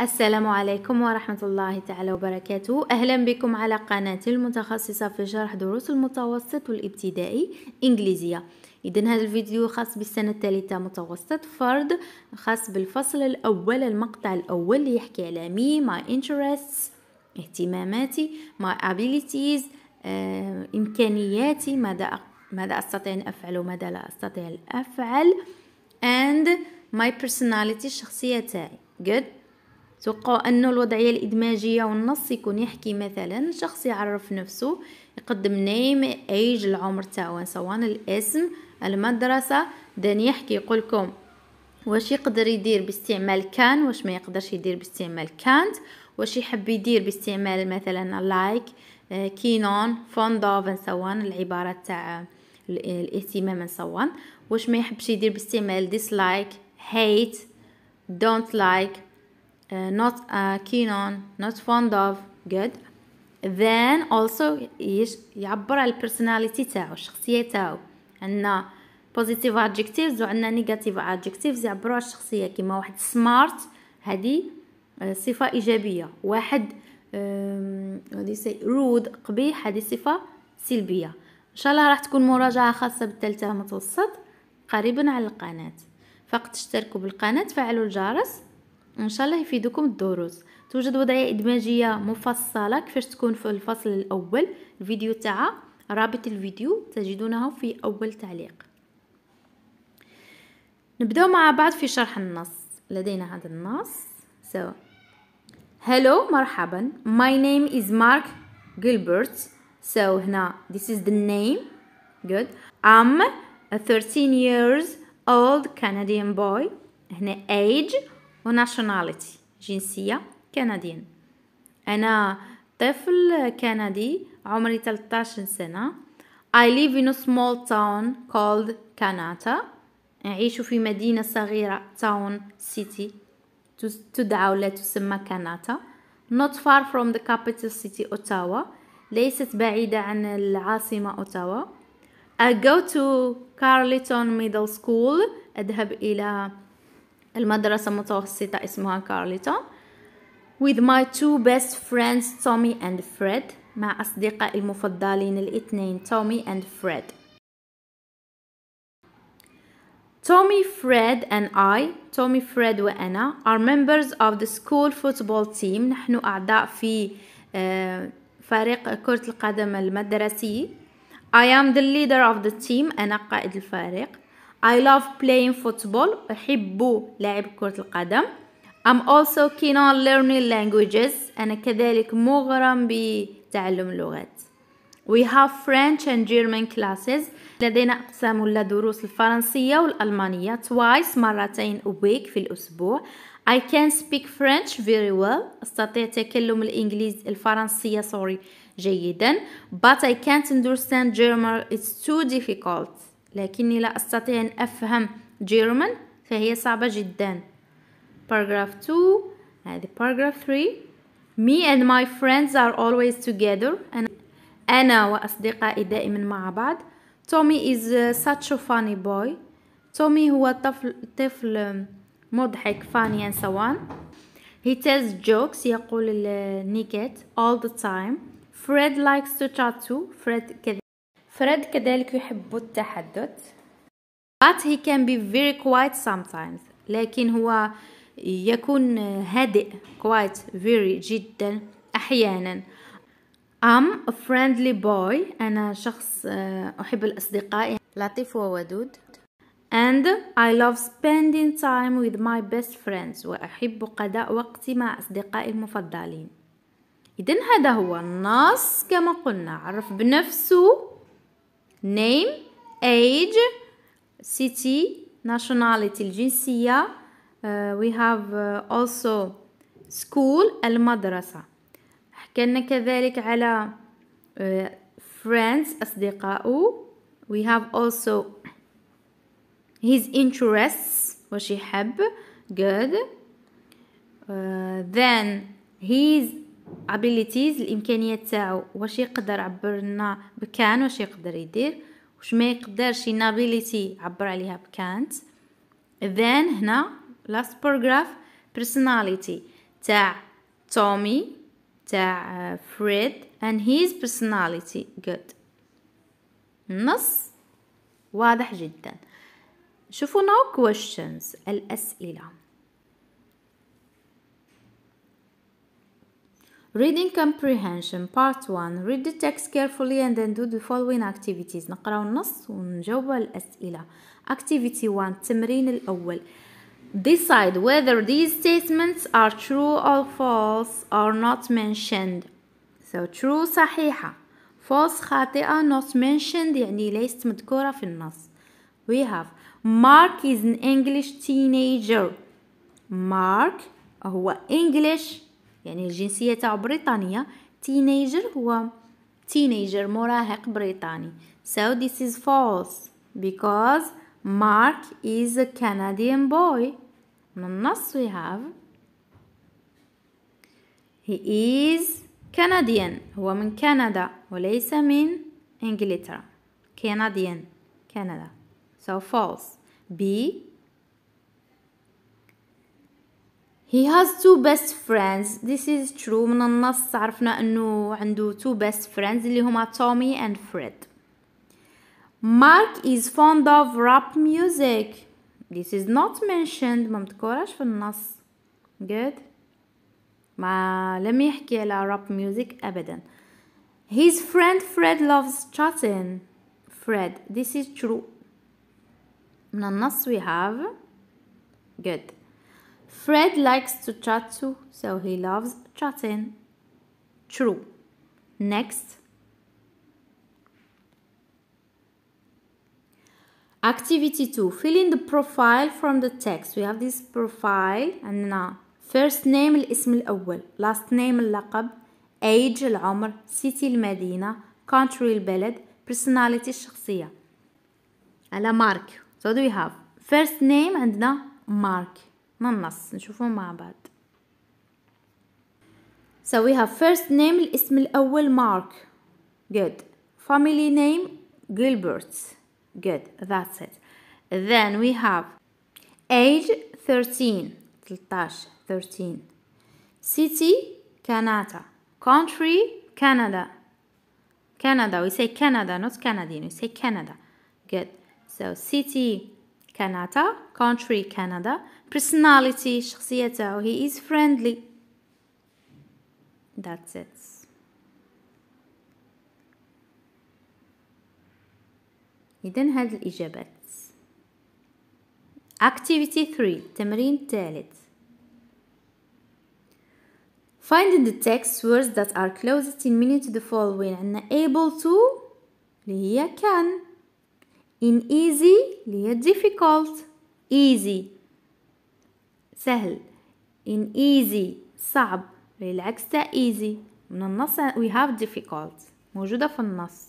السلام عليكم ورحمة الله تعالى وبركاته أهلا بكم على قناتي المتخصصة في شرح دروس المتوسط والابتدائي إنجليزية إذا هذا الفيديو خاص بالسنة الثالثة متوسط فرد خاص بالفصل الأول المقطع الأول اللي يحكي على مي my interests اهتماماتي my abilities آه, إمكانياتي ماذا ماذا أستطيع أن أفعل وماذا لا أستطيع أن أفعل and my personality الشخصية تاعي good توقع أن الوضعيه الادماجيه والنص يكون يحكي مثلا شخص يعرف نفسه يقدم نيم ايج العمر تاعو سواء الاسم المدرسه دان يحكي يقولكم واش يقدر يدير باستعمال كان واش ما يقدرش يدير باستعمال كانت واش يحب يدير باستعمال مثلا لايك كينون فوند اوف سواء العبارات تاع الاهتمام سواء واش ما يحبش يدير باستعمال ديسلايك هيت دونت لايك Uh, not uh, keen on not fond of good then also يعبر على personality تاعو الشخصيه تاعو عندنا بوزيتيف adjectives وعندنا نيجاتيف adjectives يعبروا على الشخصيه كيما واحد سمارت هذه uh, صفه ايجابيه واحد هذه سي رود قبيح هذه صفه سلبيه ان شاء الله راح تكون مراجعه خاصه بالثالثه متوسط قريبا على القناه فقط اشتركوا بالقناه فعلوا الجرس ان شاء الله يفيدكم الدروس توجد وضعيه ادماجيه مفصله كيفاش تكون في الفصل الاول الفيديو تاعها رابط الفيديو تجدونه في اول تعليق نبداو مع بعض في شرح النص لدينا هذا النص سو هالو مرحبا my name is Mark Gilbert سو هنا ذيس از ذا نيم جود ام 13 years old Canadian boy هنا age وناشوناليتي جنسية كندية أنا طفل كندي عمري 13 سنة I live in a small town called Kanata أعيش في مدينة صغيرة town city تدعى ولا تسمى كاناتا not far from the capital city Ottawa ليست بعيدة عن العاصمة أوتاوا I go to Carleton Middle School أذهب إلى المدرسة المتوسطة اسمها كارليتا with my two best friends Tommy and Fred مع أصدقائي المفضلين الاثنين Tommy and Fred Tommy, Fred and I Tommy, Fred وأنا are members of the school football team نحن أعضاء في فريق كرة القدم المدرسي I am the leader of the team أنا قائد الفريق I love playing football أحب لعب كرة القدم I'm also keen on learning languages أنا كذلك مغرم بتعلم اللغات We have French and German classes لدينا أقسام للدروس الفرنسية والألمانية twice مرتين a week في الأسبوع I can speak French very well أستطيع تكلم الإنجليز الفرنسية sorry جيدا but I can't understand German it's too difficult لكني لا أستطيع أن أفهم جيرمان فهي صعبة جدا paragraph 2 هذه paragraph 3 me and my friends are always together أنا, أنا وأصدقائي دائما مع بعض Tommy is such a funny boy Tommy هو طفل, طفل مضحك funny and so on He tells jokes يقول النكات all the time Fred likes to chat too Fred كذا فريد كذلك يحب التحدث but he can be very quiet sometimes لكن هو يكون هادئ quiet very جدا أحيانا I'm a friendly boy أنا شخص آه، أحب الأصدقاء لطيف وودود and I love spending time with my best friends وأحب قضاء وقتي مع أصدقائي المفضلين إذا هذا هو النص كما قلنا عرف بنفسه name, age, city, nationality, Uh, we have uh, also school, almadrasa. حكينا كذلك على friends, أصدقائه. We have also his interests, he يحب. Good. Uh, then his ابيليتيز الامكانيات تاعو واش يقدر عبر لنا بكان واش يقدر يدير واش ما يقدرش ينابيليتي عبر عليها بكانت ذان هنا لاست بارغراف بيرسوناليتي تاع تومي تاع فريد ان هيز بيرسوناليتي جود النص واضح جدا شوفوا نو questions الأسئلة Reading comprehension part 1 read the text carefully and then do the following activities نقرأ النص ونجاوب الأسئلة activity 1 تمرين الأول decide whether these statements are true or false or not mentioned so true صحيحة false خاطئة not mentioned يعني ليست مذكورة في النص we have Mark is an English teenager Mark هو English يعني الجنسية تاع بريطانية تينيجر هو تينيجر مراهق بريطاني so this is false because Mark is a Canadian boy من النص we have he is Canadian هو من كندا وليس من انجلترا Canadian كندا so false B he has two best friends this is true من النص عرفنا انه عنده two best friends اللي هما تومي and فريد Mark is fond of rap music this is not mentioned ما مذكوراش في النص good ما لم يحكي على rap music ابدا his friend Fred loves chatting Fred this is true من النص we have good Fred likes to chat too, so he loves chatting. True. Next. Activity 2. Fill in the profile from the text. We have this profile and now uh, first name الاسم الأول last name اللقب age العمر city المدينة country البلد personality الشخصية على mark. So do we have first name And now uh, mark من النص نشوفه مع بعض so we have first name الاسم الأول Mark good family name Gilbert good that's it then we have age 13 13 13 city Canada country Canada Canada we say Canada not Canadian we say Canada good so city Canada country Canada personality الشخصية he is friendly that's it إذا هاد الإجابات activity 3 التمرين الثالث Find the text words that are closest in meaning to the following عندنا able to اللي هي can in easy اللي هي difficult easy سهل in easy صعب بالعكس ده easy من النص we have difficult موجودة في النص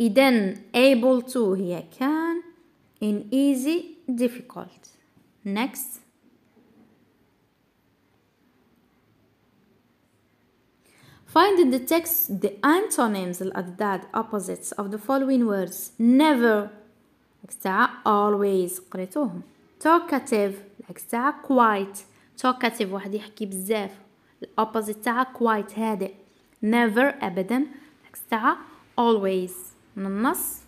إذن able to هي كان in easy difficult next Find in the text the antonyms الأضداد opposites of the following words never always قريتوهم talkative quite. talkative واحد يحكي بزاف Opposite, تاع quite, هادئ never أبدا تاع always من النص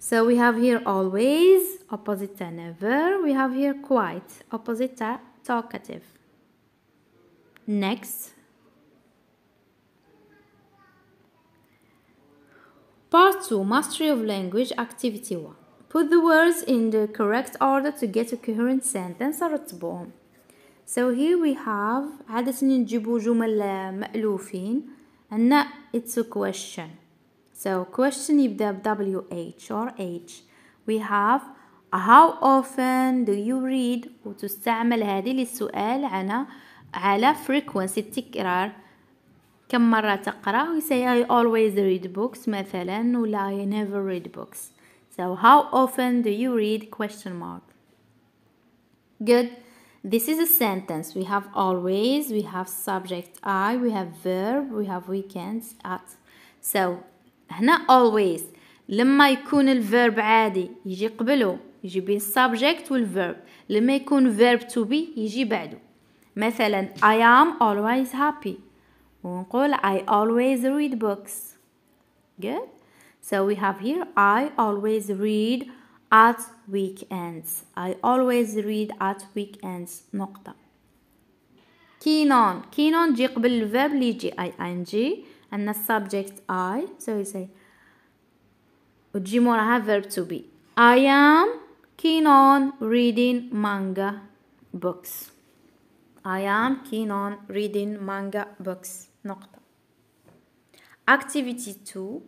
So we have here always opposite تاع never we have here quite opposite talkative Next, Part 2 Mastery of Language Activity 1 Put the words in the correct order to get a coherent sentence رتبوهم So here we have عادة نجيبو جمل مألوفين عندنا it's a question So question يبدأ ب WH or H We have How often do you read وتستعمل هذه للسؤال عن على frequency التكرار كم مرة تقرأ we say I always read books مثلا ولا I never read books so how often do you read question mark good this is a sentence we have always we have subject I we have verb we have weekends at so هنا always لما يكون الفيرب عادي يجي قبله يجي بين subject والverb لما يكون verb to be يجي بعده مثلا I am always happy ونقول I always read books good so we have here I always read at weekends I always read at weekends نقطة كينون كينون جي قبل الفيرب اللي يجي I N G the subject I so we say وتجي موراها verb to be I am keen on reading manga books I am keen on reading manga books نقطة Activity 2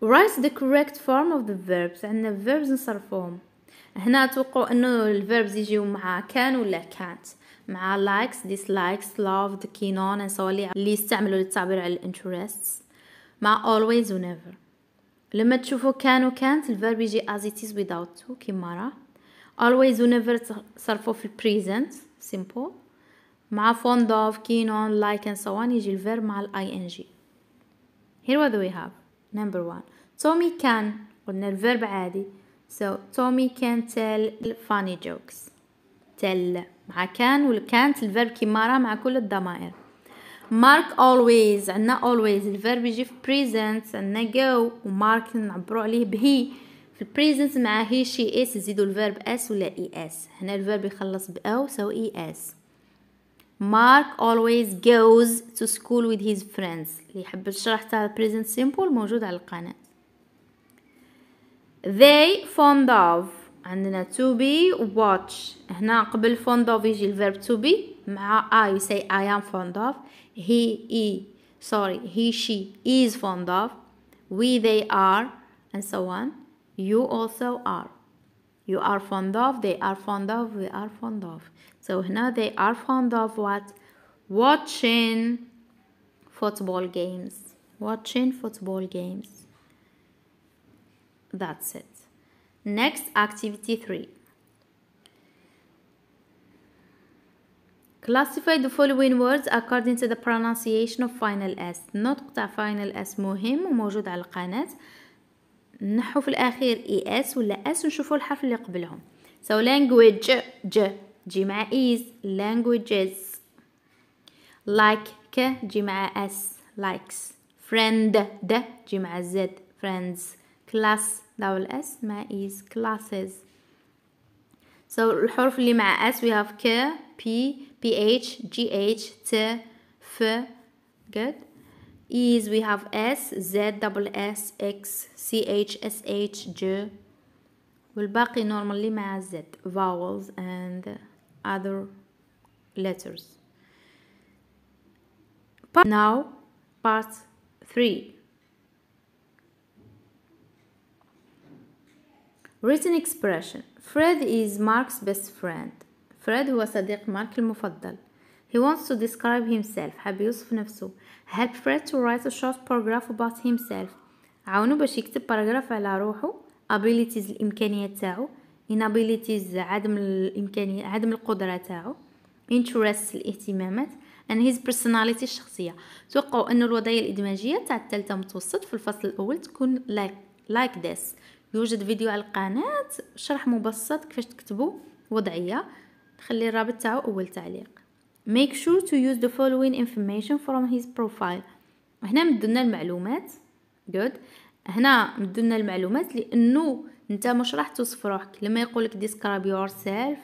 Write the correct form of the verbs عندنا verbs نصرفوهم هنا توقعوا انه الفيربز يجيو مع كان ولا كانت مع likes dislikes loved keen on and so اللي يستعملوا للتعبير على interests مع always و never لما تشوفوا كان وكانت الفيرب يجي as it is without to كما راه always whenever never تصرفوا في present simple مع fond of keen on like and so on يجي ال verb مع ال ing here what do we have number one Tommy can قلنا ال verb عادي so Tommy can tell funny jokes tell مع كان والكانت الفيرب كيما راه مع كل الضمائر مارك always عندنا always الفيرب يجي في present عندنا go ومارك نعبرو عليه بهي present مع هي شي اس نزيدو الفيرب اس ولا اي اس هنا الفيرب يخلص ب او سو اي اس مارك always goes to school with his friends اللي يحب الشرح تاع present simple موجود على القناة they fond of عندنا to be watch هنا قبل fond of يجي الفيرب to be مع I say I am fond of he he sorry he she is fond of we they are and so on You also are. You are fond of, they are fond of, we are fond of. So now they are fond of what? Watching football games. Watching football games. That's it. Next, activity three. Classify the following words according to the pronunciation of final S. نطقة final S مهم وموجود على القناة. نحو في الاخير اي e اس ولا اس ونشوفوا الحرف اللي قبلهم سو لانجويج ج جي مع ايز لانجويجز لايك ك جي مع اس لايكس فريند د جي مع زد فريندز كلاس داول اس مع ايز كلاسز سو الحروف اللي مع اس وي هاف ك اتش جي اتش ت ف جود is we have S Z double S X C H S H J والباقي normally مع Z vowels and other letters part now part 3 written expression Fred is Mark's best friend Fred هو صديق مارك المفضل He wants to describe himself حاب يوصف نفسه Help Fred to write a short paragraph about himself عاونه باش يكتب باراجراف على روحه abilities الامكانيات تاعو inabilities عدم الامكانيه عدم القدره تاعو interests الاهتمامات and his personality الشخصيه توقعوا أن الوضعيه الادماجيه تاع الثالثه متوسط في الفصل الاول تكون like like this يوجد فيديو على القناه شرح مبسط كيفاش تكتبوا وضعيه نخلي الرابط تاعو اول تعليق make sure to use the following information from his profile هنا مدلنا المعلومات good هنا مدلنا المعلومات لانه انت مش راح توصف روحك لما يقولك describe yourself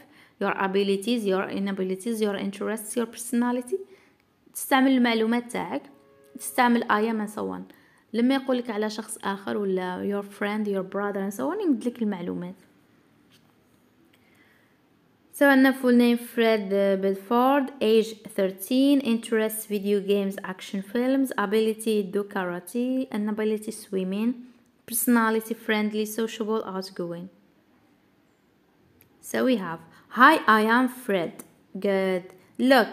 your abilities your inabilities your interests your personality تستعمل المعلومات تاعك تستعمل I am and so on لما يقولك على شخص اخر ولا your friend your brother and so on يمدلك المعلومات So Anna, full name Fred uh, Belford, age 13, interests video games, action films, ability do karate, and ability swimming, personality friendly, sociable, outgoing. So we have Hi I am Fred. Good. Look.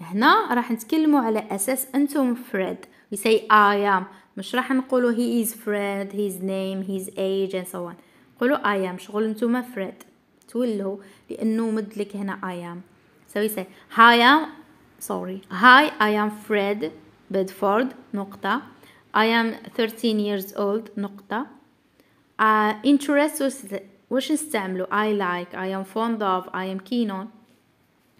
هنا راح نتكلموا على أساس أنتم فريد. We say I am. مش راح نقولوا he is Fred, his name, his age and so on. قولوا I am. شغل أنتم فريد will لأنه مدلك هنا I am so we say "Hi, am sorry hi I am Fred Bedford نقطة I am 13 years old نقطة uh, interest وش نستعمله I like I am fond of I am keen on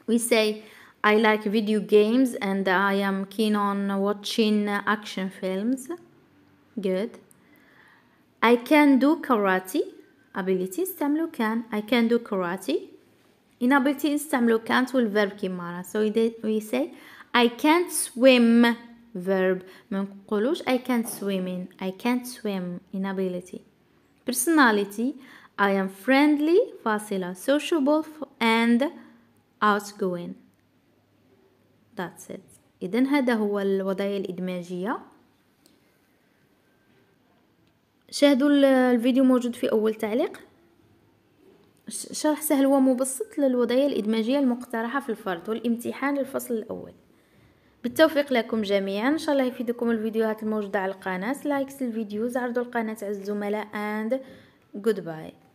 we say I like video games and I am keen on watching action films good I can do karate Abilities can. I can do karate. In abilities temlokan tul verb kimara. So we say I can't swim verb. ما نقولوش I can't swim in. I can't swim in ability. Personality. I am friendly, facile, sociable and outgoing. That's it. إذن هذا هو الوضعية الإدماجية شاهدوا الفيديو موجود في اول تعليق شرح سهل ومبسط للوضعية الإدماجية المقترحة في الفرد والامتحان للفصل الأول بالتوفيق لكم جميعا إن شاء الله يفيدكم الفيديوهات الموجودة على القناة لايكس الفيديو عرضوا القناة على الزملاء and goodbye